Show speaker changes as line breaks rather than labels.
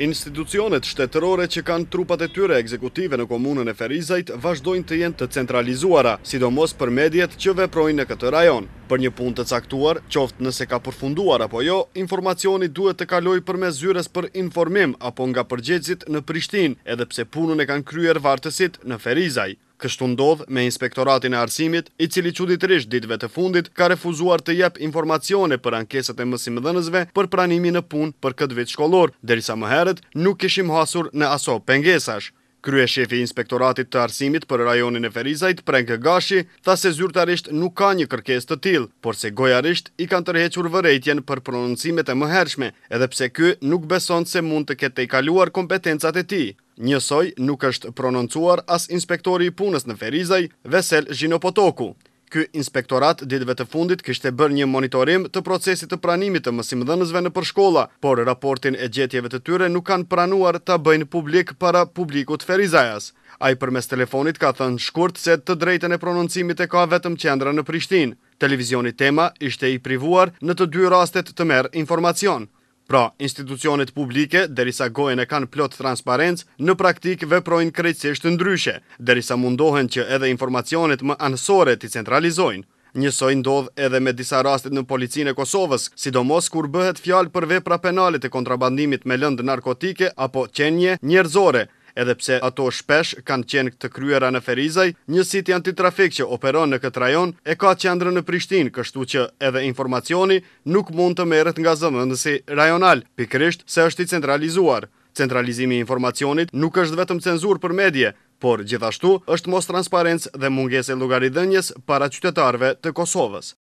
Institucionet shtetërore që kanë trupat e tyre ekzekutive në komunën e Ferizajt vazhdojnë të jenë të centralizuara, sidomos për medjet që veprojnë në këtë rajon. Për një pun të caktuar, qoftë nëse ka përfunduar apo jo, informacioni duhet të kaloj për me zyres për informim apo nga përgjegjit në Prishtin, edhe pse punën e kanë kryer vartësit në Ferizaj. Kështu ndodh me inspektoratin e arsimit, i cili quditërisht ditëve të fundit ka refuzuar të jap informacione për ankesat e mësimdhënësve për pranimin në punë për këtë vit shkollor, derisa më herët nuk kishim hasur në aso pengesash. Krye shefi inspektoratit të arsimit për rajonin e Ferizajt, Prenke Gashi, tha se zyrtarisht nuk ka një kërkes të til, por se gojarisht i kanë tërhequr vërejtjen për prononcimet e mëhershme, edhe pse kë nuk beson se mund të kete i kaluar kompetencat e ti. Njësoj nuk është prononcuar as inspektori i punës në Ferizaj, Vesel Zhinopotoku. Ky inspektorat ditëve të fundit kështë e bërë një monitorim të procesit të pranimit të mësim dhënësve në përshkolla, por raportin e gjetjeve të tyre nuk kanë pranuar të bëjnë publik para publikut Ferizajas. A i përmes telefonit ka thënë shkurt se të drejten e prononcimit e ka vetëm qendra në Prishtin. Televizioni tema ishte i privuar në të dy rastet të merë informacion. Pra, institucionet publike, derisa gojen e kanë plot transparencë, në praktikë veprojnë krejtësisht ndryshe, derisa mundohen që edhe informacionet më anësore të centralizojnë. Njësoj ndodh edhe me disa rastit në policinë e Kosovës, sidomos kur bëhet fjalë për vepra penale të kontrabandimit me lëndë narkotike apo qenje njerëzore, edhe pse ato shpesh kanë qenë të kryera në Ferizaj, një siti antitrafik që operon në këtë rajon e ka qendrë në Prishtin, kështu që edhe informacioni nuk mund të meret nga zëmëndësi rajonal, pikrisht se është i centralizuar. Centralizimi informacionit nuk është vetëm cenzur për medje, por gjithashtu është mos transparents dhe munges e para qytetarve të Kosovës.